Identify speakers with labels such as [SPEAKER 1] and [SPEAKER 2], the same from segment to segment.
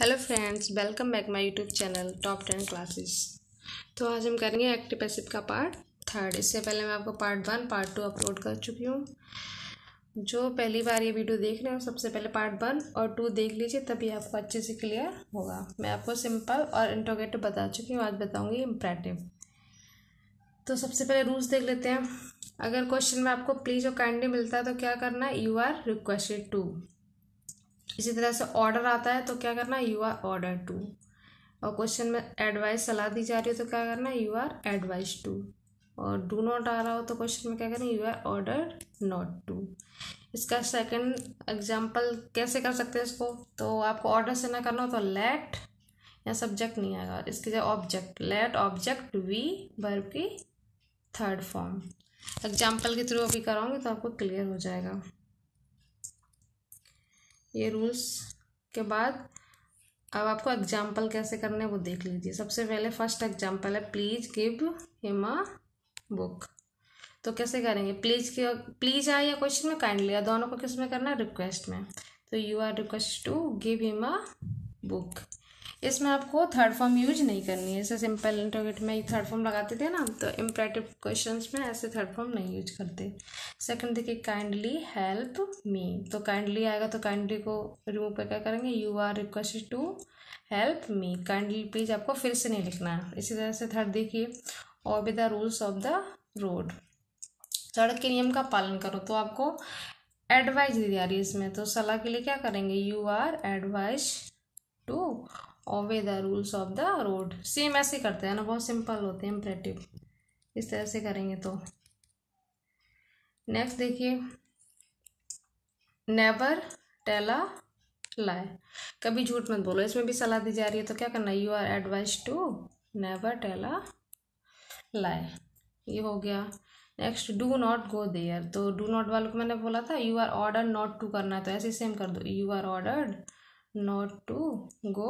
[SPEAKER 1] hello friends welcome back my YouTube channel top ten classes तो आज हम करेंगे एक्टिव पैसिव का पार्ट थर्ड इससे पहले मैं आपको part one part two upload कर चुकी हूँ जो पहली बार ये वीडियो देख रहे हो सबसे पहले पार्ट वन और टू देख लीजिए तभी आपको अच्छे से क्लियर होगा मैं आपको सिंपल और इंटोगेटिव बता चुकी हूँ आज बताऊँगी इम्प्रेटिव तो सबसे पहले रूल्स देख लेते हैं अगर क्वेश्चन में आपको प्लीज़ और काइंडली मिलता है तो क्या करना है यू आर रिक्वेस्टेड टू इसी तरह से ऑर्डर आता है तो क्या करना यू आर ऑर्डर टू और क्वेश्चन में एडवाइस सलाह दी जा रही हो तो क्या करना यू आर एडवाइस टू और डू नॉट आ रहा हो तो क्वेश्चन में क्या करना you are order not to इसका सेकंड एग्जांपल कैसे कर सकते हैं इसको तो आपको ऑर्डर से ना करना हो तो लेट या सब्जेक्ट नहीं आएगा इसके जगह object let object V verb की थर्ड फॉर्म एग्जाम्पल के थ्रू अभी कराऊंगी तो आपको क्लियर हो जाएगा ये रूल्स के बाद अब आपको एग्जाम्पल कैसे करने वो देख लीजिए सबसे पहले फर्स्ट एग्जाम्पल है please give him a book तो कैसे करेंगे प्लीज के प्लीज आए या क्वेश्चन में काइंडली या दोनों को किस में करना है रिक्वेस्ट में तो you are request to give him a book इसमें आपको थर्ड फॉर्म यूज नहीं करनी है जैसे सिंपल इंटरोगेट में थर्ड फॉर्म लगाते थे ना तो इम्परेटिव क्वेश्चन में ऐसे थर्ड फॉर्म नहीं यूज करते सेकंड देखिए काइंडली हेल्प मी तो काइंडली आएगा तो काइंडली को रिमूव कर क्या करेंगे you are requested to help me kindly please आपको फिर से नहीं लिखना है इसी तरह से थर्ड देखिए और with the rules of the road सड़क के नियम का पालन करो तो आपको एडवाइस दी जा रही है इसमें तो सलाह के लिए क्या करेंगे you are advise to obey the rules of the road same ऐसे करते हैं ना बहुत सिंपल होते हैं इम्परेटिव इस तरह से करेंगे तो नेक्स्ट देखिए नेवर टेला लाए कभी झूठ मत बोलो इसमें भी सलाह दी जा रही है तो क्या करना you are advise to never tell a lie ये हो गया next do not go there तो डू नॉट वाले को मैंने बोला था you are order not to करना है तो ऐसे सेम कर दो you are ordered not to go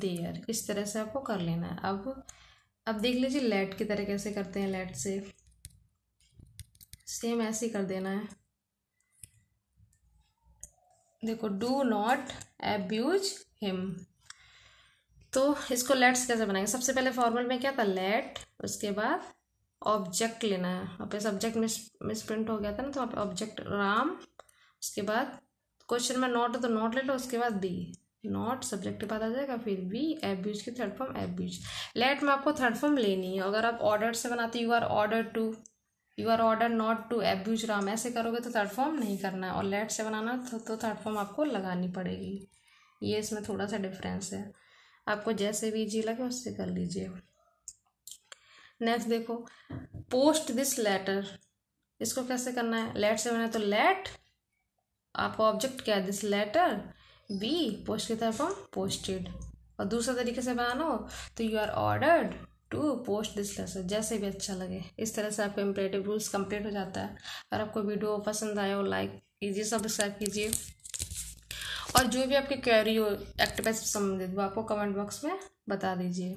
[SPEAKER 1] there इस तरह से आपको कर लेना है अब अब देख लीजिए लेट की तरह कैसे करते हैं लेट से सेम ऐसे ही कर देना है देखो डू नॉट एब्यूज हिम तो इसको लेट्स कैसे बनाएंगे सबसे पहले फॉर्मल में क्या था लेट उसके बाद ऑब्जेक्ट लेना है वहाँ पे सब्जेक्ट मिस मिस प्रिंट हो गया था ना तो वहाँ पे ऑब्जेक्ट राम उसके बाद क्वेश्चन में नॉट है तो नॉट ले लो उसके बाद बी नॉट सब्जेक्टिव आ जाएगा फिर भी एब्यूज की थर्ड फॉर्म एब्यूज लेट में आपको थर्ड फॉर्म लेनी है अगर आप ऑर्डर से बनाते you are order to you are order not to abuse Ram ऐसे करोगे तो थर्ड फॉर्म नहीं करना है और लेट से बनाना तो थर्ड तो फॉर्म आपको लगानी पड़ेगी ये इसमें थोड़ा सा डिफरेंस है आपको जैसे भी जी लगे उससे कर लीजिए नेक्स्ट देखो पोस्ट दिस लेटर इसको कैसे करना है लेट से बना तो लेट आपको ऑब्जेक्ट क्या है दिस लेटर बी पोस्ट की तरफ पोस्टेड और दूसरे तरीके से बनाना हो तो you are ordered to post this lesson जैसे भी अच्छा लगे इस तरह से आपका इम्परेटिव रूल्स कंप्लीट हो जाता है अगर आपको वीडियो पसंद आए हो लाइक कीजिए सब्सक्राइब कीजिए और जो भी आपकी क्वेरी हो एक्टिव से संबंधित वो आपको कमेंट बॉक्स में बता दीजिए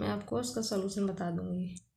[SPEAKER 1] मैं आपको उसका सोल्यूशन बता दूँगी